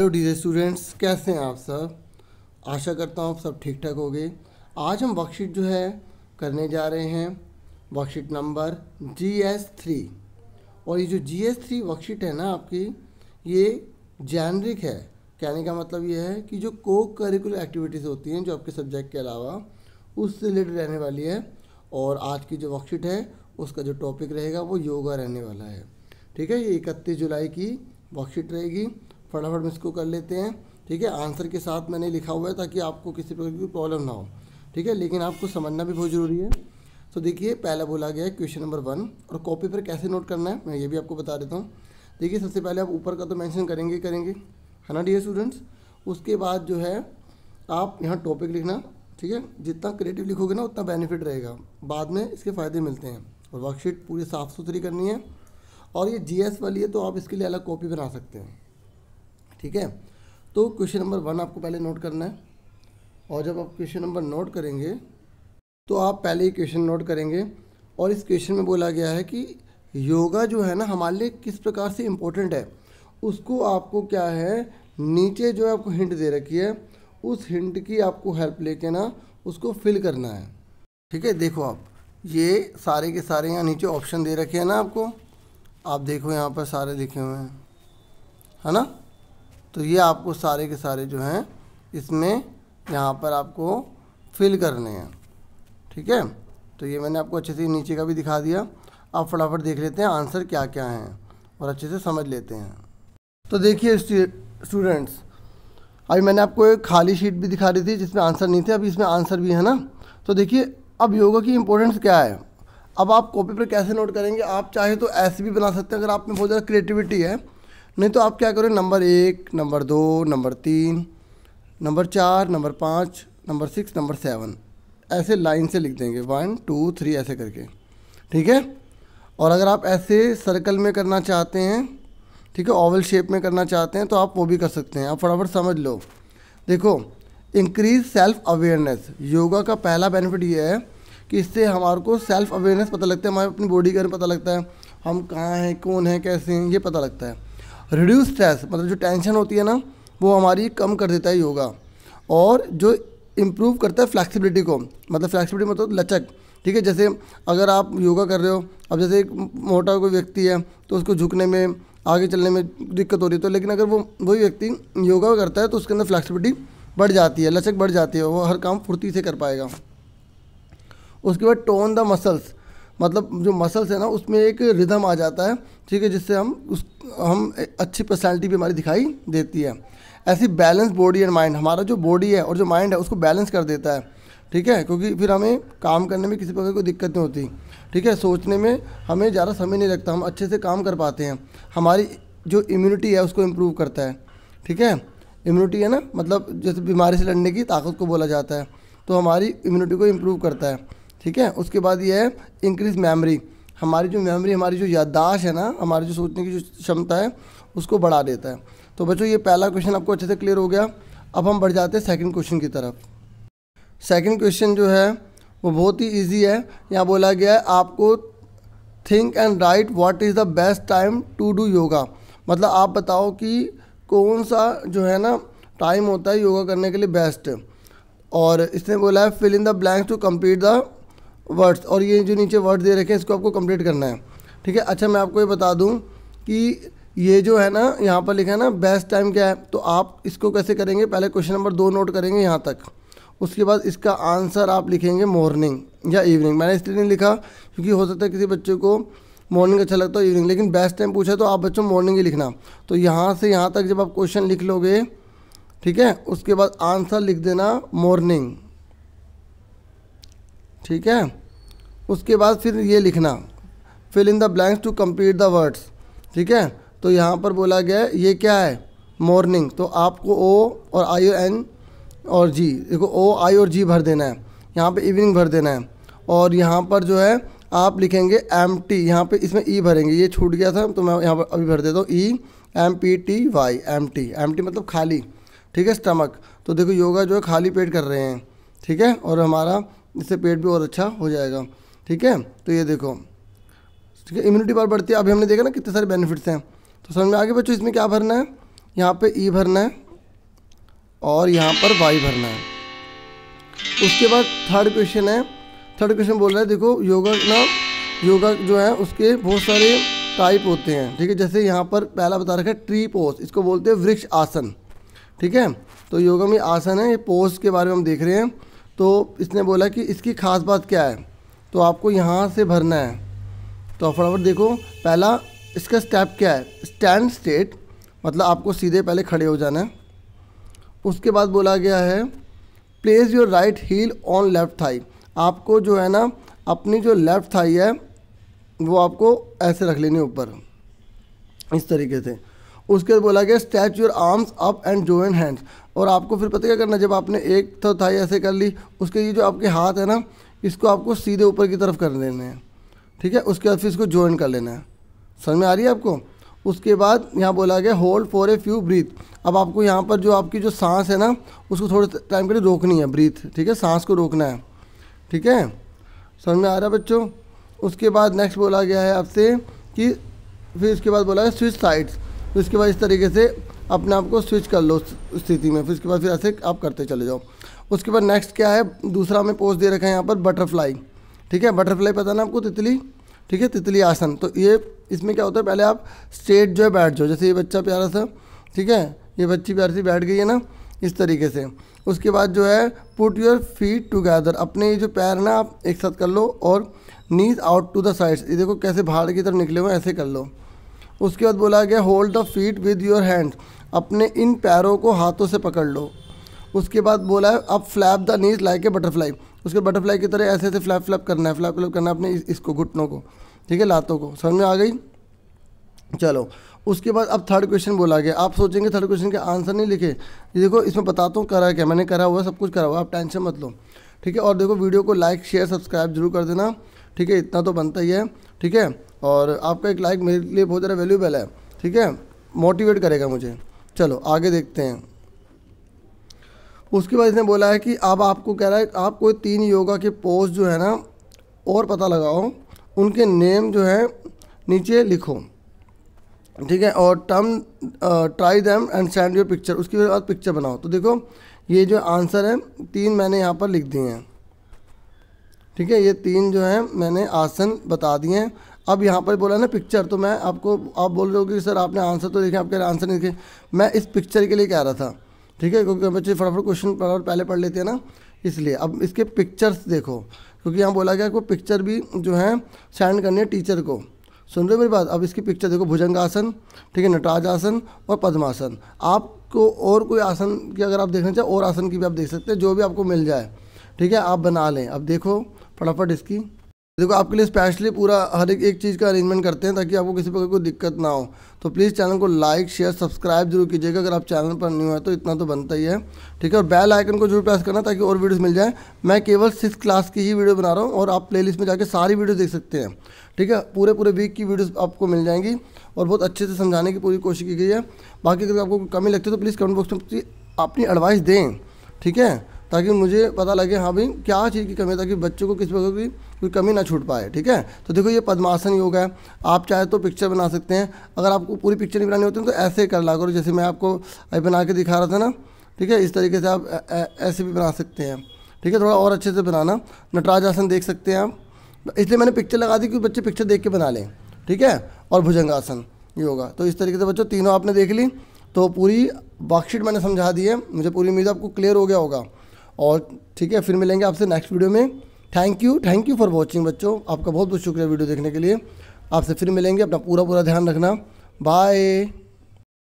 hello D students कैसे हैं आप सब आशा करता हूँ आप सब ठीक ठाक हो गए आज हम वर्कशीट जो है करने जा रहे हैं worksheet number G S three और ये जो जी एस थ्री वर्कशीट है ना आपकी ये जैनरिक है कहने का मतलब ये है कि जो को करिकुलर एक्टिविटीज़ होती हैं जो आपके सब्जेक्ट के अलावा उससे रिलेटेड रहने वाली है और आज की जो वर्कशीट है उसका जो टॉपिक रहेगा वो योगा रहने वाला है ठीक है ये इकतीस जुलाई की वर्कशीट रहेगी फटाफट में इसको कर लेते हैं ठीक है आंसर के साथ मैंने लिखा हुआ है ताकि आपको किसी प्रकार की प्रॉब्लम ना हो ठीक है लेकिन आपको समझना भी बहुत ज़रूरी है तो देखिए पहला बोला गया है क्वेश्चन नंबर वन और कॉपी पर कैसे नोट करना है मैं ये भी आपको बता देता हूँ देखिए सबसे पहले आप ऊपर का तो मैंशन करेंगे करेंगे है ना डी स्टूडेंट्स उसके बाद जो है आप यहाँ टॉपिक लिखना ठीक है जितना क्रिएटिव लिखोगे ना उतना बेनिफिट रहेगा बाद में इसके फ़ायदे मिलते हैं और वर्कशीट पूरी साफ़ सुथरी करनी है और ये जीएस वाली है तो आप इसके लिए अलग कॉपी बना सकते हैं ठीक है तो क्वेश्चन नंबर वन आपको पहले नोट करना है और जब आप क्वेश्चन नंबर नोट करेंगे तो आप पहले ही क्वेश्चन नोट करेंगे और इस क्वेश्चन में बोला गया है कि योगा जो है ना हमारे लिए किस प्रकार से इम्पोर्टेंट है उसको आपको क्या है नीचे जो है आपको हिंट दे रखी है उस हिंट की आपको हेल्प लेके ना उसको फिल करना है ठीक है देखो आप ये सारे के सारे यहाँ नीचे ऑप्शन दे रखे हैं ना आपको आप देखो यहाँ पर सारे लिखे हुए हैं है ना तो ये आपको सारे के सारे जो हैं इसमें यहाँ पर आपको फिल करने हैं ठीक है तो ये मैंने आपको अच्छे से नीचे का भी दिखा दिया आप फटाफट देख लेते हैं आंसर क्या क्या हैं और अच्छे से समझ लेते हैं तो देखिए स्टूडेंट्स अभी मैंने आपको एक खाली शीट भी दिखा रही थी जिसमें आंसर नहीं थे अभी इसमें आंसर भी है ना तो देखिए अब योगा की इम्पोर्टेंस क्या है अब आप कॉपी पर कैसे नोट करेंगे आप चाहे तो ऐसे भी बना सकते हैं अगर आप में बहुत ज़्यादा क्रिएटिविटी है नहीं तो आप क्या करें नंबर एक नंबर दो नंबर तीन नंबर चार नंबर पाँच नंबर सिक्स नंबर सेवन ऐसे लाइन से लिख देंगे वन टू थ्री ऐसे करके ठीक है और अगर आप ऐसे सर्कल में करना चाहते हैं ठीक है ओवल शेप में करना चाहते हैं तो आप वो भी कर सकते हैं आप फटाफट समझ लो देखो इंक्रीज सेल्फ अवेयरनेस योगा का पहला बेनिफिट ये है कि इससे हमारे को सेल्फ अवेयरनेस पता लगता है हमारे अपनी बॉडी का पता लगता है हम कहाँ हैं कौन हैं कैसे हैं ये पता लगता है रिड्यूस स्ट्रेस मतलब जो टेंशन होती है ना वो हमारी कम कर देता है योगा और जो इम्प्रूव करता है फ्लैक्सिबिलिटी को मतलब फ्लैक्सिबिलिटी मतलब लचक ठीक है जैसे अगर आप योगा कर रहे हो अब जैसे एक मोटा कोई व्यक्ति है तो उसको झुकने में आगे चलने में दिक्कत हो रही है तो लेकिन अगर वो वही व्यक्ति योगा करता है तो उसके अंदर फ्लैक्सिबिलिटी बढ़ जाती है लचक बढ़ जाती है वो हर काम फुर्ती से कर पाएगा उसके बाद टोन द मसल्स मतलब जो मसल्स है ना उसमें एक रिदम आ जाता है ठीक है जिससे हम उस हम अच्छी पर्सनैलिटी भी हमारी दिखाई देती है ऐसी बैलेंस बॉडी एंड माइंड हमारा जो बॉडी है और जो माइंड है उसको बैलेंस कर देता है ठीक है क्योंकि फिर हमें काम करने में किसी प्रकार कोई दिक्कत नहीं होती ठीक है सोचने में हमें ज़्यादा समय नहीं लगता हम अच्छे से काम कर पाते हैं हमारी जो इम्यूनिटी है उसको इम्प्रूव करता है ठीक है इम्यूनिटी है ना मतलब जैसे बीमारी से लड़ने की ताकत को बोला जाता है तो हमारी इम्यूनिटी को इम्प्रूव करता है ठीक है उसके बाद ये है इंक्रीज मेमोरी हमारी जो मेमोरी हमारी जो याददाश्त है ना हमारी जो सोचने की जो क्षमता है उसको बढ़ा देता है तो बच्चों ये पहला क्वेश्चन आपको अच्छे से क्लियर हो गया अब हम बढ़ जाते हैं सेकंड क्वेश्चन की तरफ सेकंड क्वेश्चन जो है वो बहुत ही इजी है यहाँ बोला गया है आपको think and write what is the best time to do yoga मतलब आप बताओ कि कौन सा जो है ना टाइम होता है योगा करने के लिए बेस्ट और इसने बोला है fill in the blanks to complete the words और ये जो नीचे वर्ड दे रखे हैं इसको आपको कंप्लीट करना है ठीक है अच्छा मैं आपको ये बता दूँ कि ये जो है ना यहाँ पर लिखा है ना बेस्ट टाइम क्या है तो आप इसको कैसे करेंगे पहले क्वेश्चन नंबर दो नोट करेंगे यहाँ तक उसके बाद इसका आंसर आप लिखेंगे मॉर्निंग या इवनिंग मैंने इसलिए नहीं लिखा क्योंकि हो सकता है किसी बच्चे को मॉर्निंग अच्छा लगता है इवनिंग लेकिन बेस्ट टाइम पूछा तो आप बच्चों मॉर्निंग ही लिखना तो यहाँ से यहाँ तक जब आप क्वेश्चन लिख लोगे ठीक है उसके बाद आंसर लिख देना मॉर्निंग ठीक है उसके बाद फिर ये लिखना fill in the blanks to complete the words ठीक है तो यहाँ पर बोला गया है ये क्या है मॉर्निंग तो आपको ओ और आई और एन और जी देखो ओ आई और जी भर देना है यहाँ पे इवनिंग भर देना है और यहाँ पर जो है आप लिखेंगे एम टी यहाँ पर इसमें ई e भरेंगे ये छूट गया था तो मैं यहाँ पर अभी भर देता हूँ E M P T Y empty empty मतलब खाली ठीक है स्टमक तो देखो योगा जो है खाली पेट कर रहे हैं ठीक है और हमारा इससे पेट भी और अच्छा हो जाएगा ठीक है तो ये देखो ठीक है इम्यूनिटी पावर बढ़ती है अभी हमने देखा ना कितने सारे बेनिफिट्स हैं तो समझ में आगे बच्चों इसमें क्या भरना है यहाँ पे ई e भरना है और यहाँ पर वाई भरना है उसके बाद थर्ड क्वेश्चन है थर्ड क्वेश्चन बोल रहा है देखो योगा ना योगा जो है उसके बहुत सारे टाइप होते हैं ठीक है जैसे यहाँ पर पहला बता रखा है ट्री पोज इसको बोलते हैं वृक्ष आसन ठीक है तो योगा में आसन है ये पोज के बारे में हम देख रहे हैं तो इसने बोला कि इसकी खास बात क्या है तो आपको यहाँ से भरना है तो फटाफट देखो पहला इसका स्टेप क्या है स्टैंड स्टेट मतलब आपको सीधे पहले खड़े हो जाना है उसके बाद बोला गया है place your right heel on left thigh आपको जो है ना अपनी जो लेफ़्ट थाई है वो आपको ऐसे रख लेनी ऊपर इस तरीके से उसके बाद बोला गया stretch your arms up and जो हैंड्स और आपको फिर पता क्या करना जब आपने एक तो थाई ऐसे कर ली उसके ये जो आपके हाथ है ना इसको आपको सीधे ऊपर की तरफ कर लेना है ठीक है उसके बाद फिर इसको ज्वाइन कर लेना है समझ में आ रही है आपको उसके बाद यहाँ बोला गया hold for a few breath अब आपको यहाँ पर जो आपकी जो सांस है ना उसको थोड़े टाइम के लिए रोकनी है ब्रीथ ठीक है सांस को रोकना है ठीक है समझ में आ रहा है बच्चों उसके बाद नेक्स्ट बोला गया है आपसे कि फिर उसके बाद बोला है स्विच साइड्स उसके बाद इस तरीके से अपने आप को स्विच कर लो स्थिति में फिर उसके बाद फिर ऐसे आप करते चले जाओ उसके बाद नेक्स्ट क्या है दूसरा हमें पोज दे रखा है यहाँ पर बटरफ्लाई ठीक है बटरफ्लाई पता ना आपको तितली ठीक है तितली आसन तो ये इसमें क्या होता है पहले आप स्ट्रेट जो है बैठ जाओ जैसे ये बच्चा प्यारा सा ठीक है ये बच्ची प्यारी सी बैठ गई है ना इस तरीके से उसके बाद जो है पुट योर फीट टुगेदर अपने ये जो पैर ना आप एक साथ कर लो और knees out to the sides ये देखो कैसे बाहर की तरफ निकले हुए ऐसे कर लो उसके बाद बोला गया hold the feet with your hand अपने इन पैरों को हाथों से पकड़ लो उसके बाद बोला है अब flap the knees like a butterfly उसके बटरफ्लाई की तरह ऐसे ऐसे फ्लैप फ्लैप करना है फ्लैप फ्लैप करना है अपने इसको घुटनों को ठीक है लातों को समझ में आ गई चलो उसके बाद अब थर्ड क्वेश्चन बोला गया आप सोचेंगे थर्ड क्वेश्चन के आंसर नहीं लिखे देखो इसमें बताता हूँ करा क्या मैंने करा हुआ सब कुछ करा हुआ आप टेंशन मत लो ठीक है और देखो वीडियो को लाइक शेयर सब्सक्राइब जरूर कर देना ठीक है इतना तो बनता ही है ठीक है और आपका एक लाइक मेरे लिए बहुत ज़्यादा वैल्यूबल है ठीक है मोटिवेट करेगा मुझे चलो आगे देखते हैं उसके बाद इसने बोला है कि अब आपको कह रहा है आप कोई तीन योगा के पोज जो है ना और पता लगाओ उनके नेम जो है नीचे लिखो ठीक है और term try them and send your picture उसके बाद पिक्चर बनाओ तो देखो ये जो आंसर है तीन मैंने यहाँ पर लिख दिए हैं ठीक है ये तीन जो है मैंने आसन बता दिए हैं अब यहाँ पर बोला ना पिक्चर तो मैं आपको आप बोल रहे हो कि सर आपने आंसर तो लिखे आपके आंसर नहीं लिखे मैं इस पिक्चर के लिए कह रहा था ठीक है क्योंकि बच्चे फटाफट क्वेश्चन पहले पढ़ लेते हैं ना इसलिए अब इसके पिक्चर्स देखो क्योंकि यहाँ बोला गया कि पिक्चर भी जो है सेंड करनी है टीचर को सुन रहे हो मेरी बात अब इसकी पिक्चर देखो भुजंग आसन ठीक है नटराज आसन और पद्मासन आपको और कोई आसन की अगर आप देखना चाहें और आसन की भी आप देख सकते हैं जो भी आपको मिल जाए ठीक है आप बना लें अब देखो फटाफट इसकी देखो आपके लिए स्पेशली पूरा हर एक एक चीज़ का अरेंजमेंट करते हैं ताकि आपको किसी प्रकार कोई दिक्कत ना हो तो प्लीज़ चैनल को लाइक शेयर सब्सक्राइब जरूर कीजिएगा अगर आप चैनल पर न्यू है तो इतना तो बनता ही है ठीक है और बेल आइकन को जरूर प्रेस करना ताकि और वीडियोस मिल जाएं मैं केवल सिक्स क्लास की ही वीडियो बना रहा हूँ और आप प्ले में जाकर सारी वीडियो देख सकते हैं ठीक है पूरे पूरे वीक की वीडियोज़ आपको मिल जाएंगी और बहुत अच्छे से समझाने की पूरी कोशिश की गई है बाकी अगर आपको कमी लगती है तो प्लीज़ कमेंट बॉक्स में अपनी एडवाइस दें ठीक है ताकि मुझे पता लगे हाँ भाई क्या चीज़ की कमी है ताकि बच्चों को किस प्रकार की कोई कमी ना छूट पाए ठीक है तो देखो ये पद्मासन योग है आप चाहे तो पिक्चर बना सकते हैं अगर आपको पूरी पिक्चर नहीं बनानी होती है तो ऐसे कर ला करो जैसे मैं आपको अभी बना के दिखा रहा था ना ठीक है इस तरीके से आप ऐसे भी बना सकते हैं ठीक है थोड़ा और अच्छे से बनाना नटराज आसन देख सकते हैं आप इसलिए मैंने पिक्चर लगा दी कि बच्चे पिक्चर देख के बना लें ठीक है और भुजंगासन ये होगा तो इस तरीके से बच्चों तीनों आपने देख ली तो पूरी वर्कशीट मैंने समझा दी है मुझे पूरी उम्मीद आपको क्लियर हो गया होगा और ठीक है फिर मिलेंगे आपसे नेक्स्ट वीडियो में thank you thank you for watching बच्चों आपका बहुत बहुत शुक्रिया वीडियो देखने के लिए आपसे फिर मिलेंगे अपना पूरा पूरा ध्यान रखना बाय